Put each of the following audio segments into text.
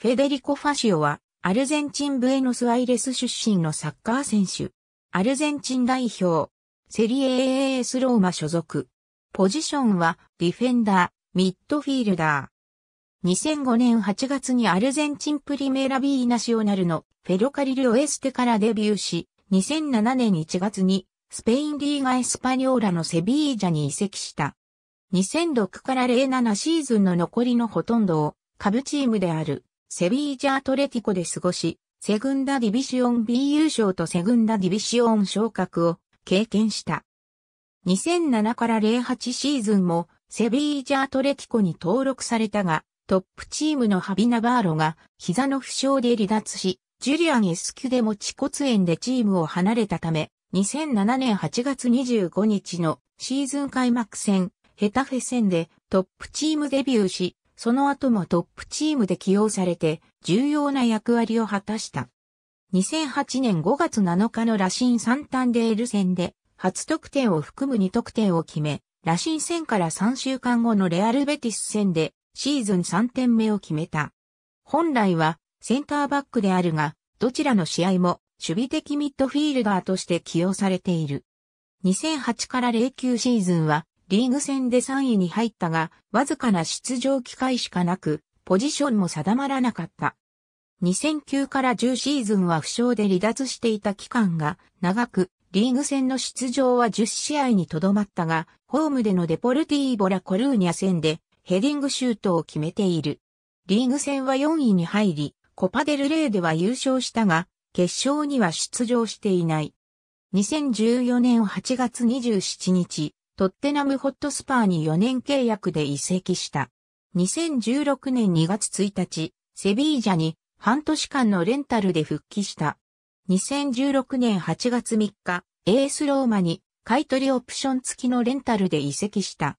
フェデリコ・ファシオは、アルゼンチン・ブエノス・アイレス出身のサッカー選手。アルゼンチン代表。セリエ a ス s ローマ所属。ポジションは、ディフェンダー、ミッドフィールダー。2005年8月にアルゼンチンプリメーラビーナシオナルのフェロカリル・オエステからデビューし、2007年1月にスペインリーガ・エスパニョーラのセビージャに移籍した。2006から07シーズンの残りのほとんどを下部チームであるセビージャ・アトレティコで過ごし、セグンダ・ディビシオン B 優勝とセグンダ・ディビシオン昇格を経験した。2007から08シーズンもセビージャ・アトレティコに登録されたが、トップチームのハビナバーロが膝の負傷で離脱し、ジュリアン・エスキュでも恥骨炎でチームを離れたため、2007年8月25日のシーズン開幕戦、ヘタフェ戦でトップチームデビューし、その後もトップチームで起用されて重要な役割を果たした。2008年5月7日のラシン・サンタンデール戦で初得点を含む2得点を決め、ラシン戦から3週間後のレアル・ベティス戦でシーズン3点目を決めた。本来はセンターバックであるが、どちらの試合も守備的ミッドフィールダーとして起用されている。2008から09シーズンはリーグ戦で3位に入ったが、わずかな出場機会しかなく、ポジションも定まらなかった。2009から10シーズンは負傷で離脱していた期間が長く、リーグ戦の出場は10試合にとどまったが、ホームでのデポルティーボラコルーニャ戦でヘディングシュートを決めている。リーグ戦は4位に入り、コパデルレーでは優勝したが、決勝には出場していない。2014年8月27日、トッテナムホットスパーに4年契約で移籍した。2016年2月1日、セビージャに半年間のレンタルで復帰した。2016年8月3日、エースローマに買取オプション付きのレンタルで移籍した。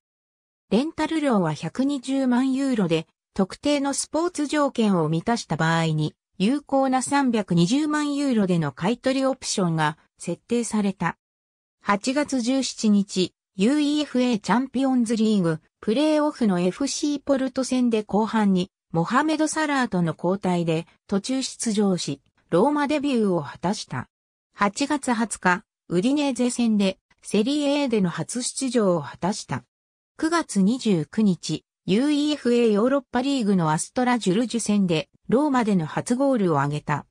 レンタル料は120万ユーロで、特定のスポーツ条件を満たした場合に、有効な320万ユーロでの買取オプションが設定された。8月17日、UEFA チャンピオンズリーグ、プレーオフの FC ポルト戦で後半に、モハメド・サラーとの交代で途中出場し、ローマデビューを果たした。8月20日、ウディネーゼ戦でセリエ A での初出場を果たした。9月29日、UEFA ヨーロッパリーグのアストラ・ジュルジュ戦でローマでの初ゴールを挙げた。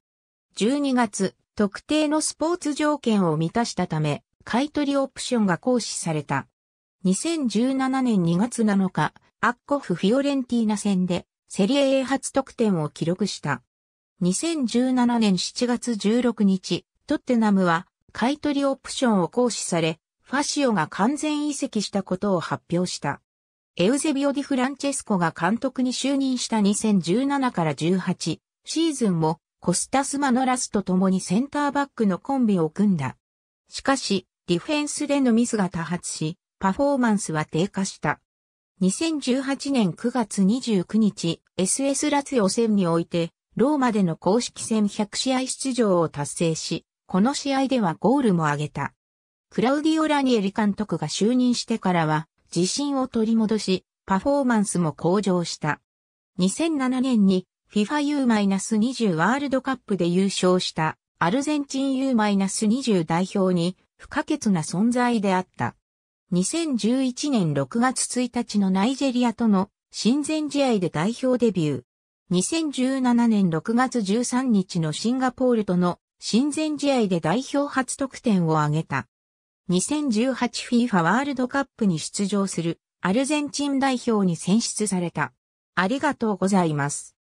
12月、特定のスポーツ条件を満たしたため、買取オプションが行使された。2017年2月7日、アッコフ・フィオレンティーナ戦でセリエ A 初得点を記録した。2017年7月16日、トッテナムは買取オプションを行使され、ファシオが完全移籍したことを発表した。エウゼビオ・ディ・フランチェスコが監督に就任した2017から18シーズンもコスタス・マノラスと共にセンターバックのコンビを組んだ。しかし、ディフェンスでのミスが多発し、パフォーマンスは低下した。2018年9月29日、SS ラツ予選において、ローマでの公式戦100試合出場を達成し、この試合ではゴールも挙げた。クラウディオ・ラニエリ監督が就任してからは、自信を取り戻し、パフォーマンスも向上した。2007年に FIFA U-20 ワールドカップで優勝したアルゼンチン U-20 代表に不可欠な存在であった。2011年6月1日のナイジェリアとの親善試合で代表デビュー。2017年6月13日のシンガポールとの親善試合で代表初得点を挙げた。2018FIFA ワールドカップに出場するアルゼンチン代表に選出された。ありがとうございます。